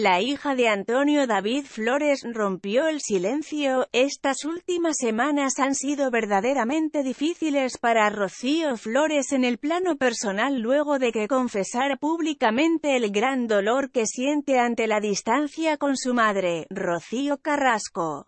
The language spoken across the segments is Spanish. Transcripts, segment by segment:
La hija de Antonio David Flores rompió el silencio, estas últimas semanas han sido verdaderamente difíciles para Rocío Flores en el plano personal luego de que confesara públicamente el gran dolor que siente ante la distancia con su madre, Rocío Carrasco.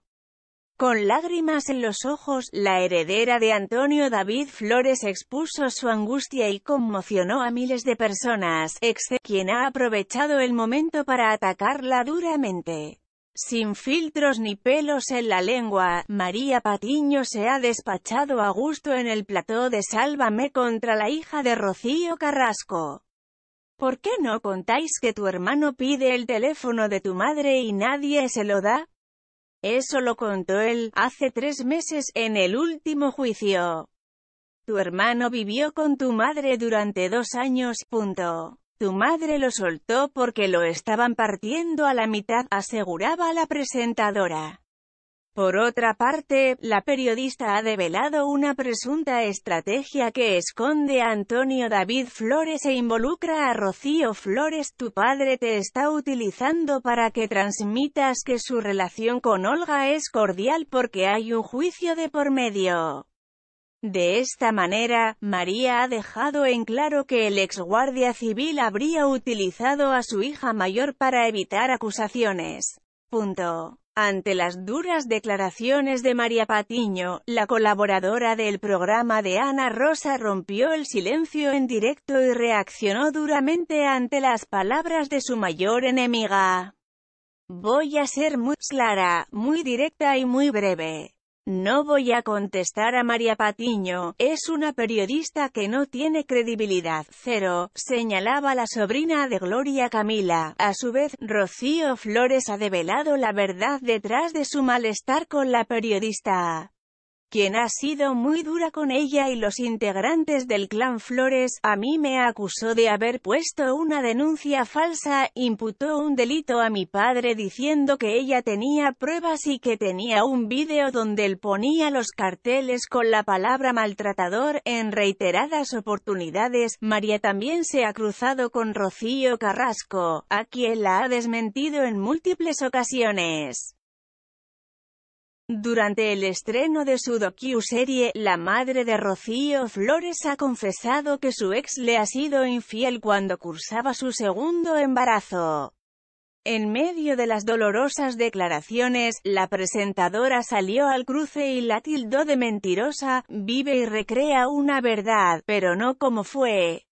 Con lágrimas en los ojos, la heredera de Antonio David Flores expuso su angustia y conmocionó a miles de personas, excepto quien ha aprovechado el momento para atacarla duramente. Sin filtros ni pelos en la lengua, María Patiño se ha despachado a gusto en el plató de Sálvame contra la hija de Rocío Carrasco. ¿Por qué no contáis que tu hermano pide el teléfono de tu madre y nadie se lo da? Eso lo contó él, hace tres meses, en el último juicio. Tu hermano vivió con tu madre durante dos años, punto. Tu madre lo soltó porque lo estaban partiendo a la mitad, aseguraba la presentadora. Por otra parte, la periodista ha develado una presunta estrategia que esconde a Antonio David Flores e involucra a Rocío Flores. Tu padre te está utilizando para que transmitas que su relación con Olga es cordial porque hay un juicio de por medio. De esta manera, María ha dejado en claro que el ex guardia civil habría utilizado a su hija mayor para evitar acusaciones. Punto. Ante las duras declaraciones de María Patiño, la colaboradora del programa de Ana Rosa rompió el silencio en directo y reaccionó duramente ante las palabras de su mayor enemiga. Voy a ser muy clara, muy directa y muy breve. No voy a contestar a María Patiño, es una periodista que no tiene credibilidad. Cero, señalaba la sobrina de Gloria Camila. A su vez, Rocío Flores ha develado la verdad detrás de su malestar con la periodista quien ha sido muy dura con ella y los integrantes del clan Flores, a mí me acusó de haber puesto una denuncia falsa, imputó un delito a mi padre diciendo que ella tenía pruebas y que tenía un vídeo donde él ponía los carteles con la palabra maltratador, en reiteradas oportunidades, María también se ha cruzado con Rocío Carrasco, a quien la ha desmentido en múltiples ocasiones. Durante el estreno de su docu-serie, la madre de Rocío Flores ha confesado que su ex le ha sido infiel cuando cursaba su segundo embarazo. En medio de las dolorosas declaraciones, la presentadora salió al cruce y la tildó de mentirosa, vive y recrea una verdad, pero no como fue.